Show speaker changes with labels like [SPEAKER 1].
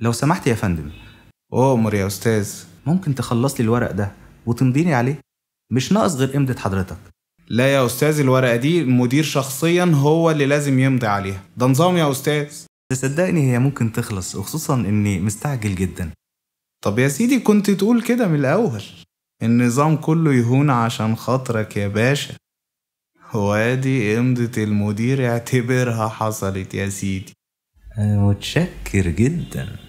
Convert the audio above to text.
[SPEAKER 1] لو سمحت يا فندم أؤمر يا أستاذ ممكن
[SPEAKER 2] تخلص لي الورق ده وتمضيني عليه مش ناقص غير إمضة حضرتك لا يا أستاذ الورقة دي المدير شخصيا هو اللي لازم يمضي عليها ده نظام يا أستاذ تصدقني هي ممكن تخلص وخصوصا إني مستعجل جدا طب يا سيدي كنت تقول كده من الأول النظام كله يهون عشان خاطرك يا باشا وادي إمضة المدير اعتبرها حصلت يا سيدي أنا
[SPEAKER 3] متشكر
[SPEAKER 4] جداً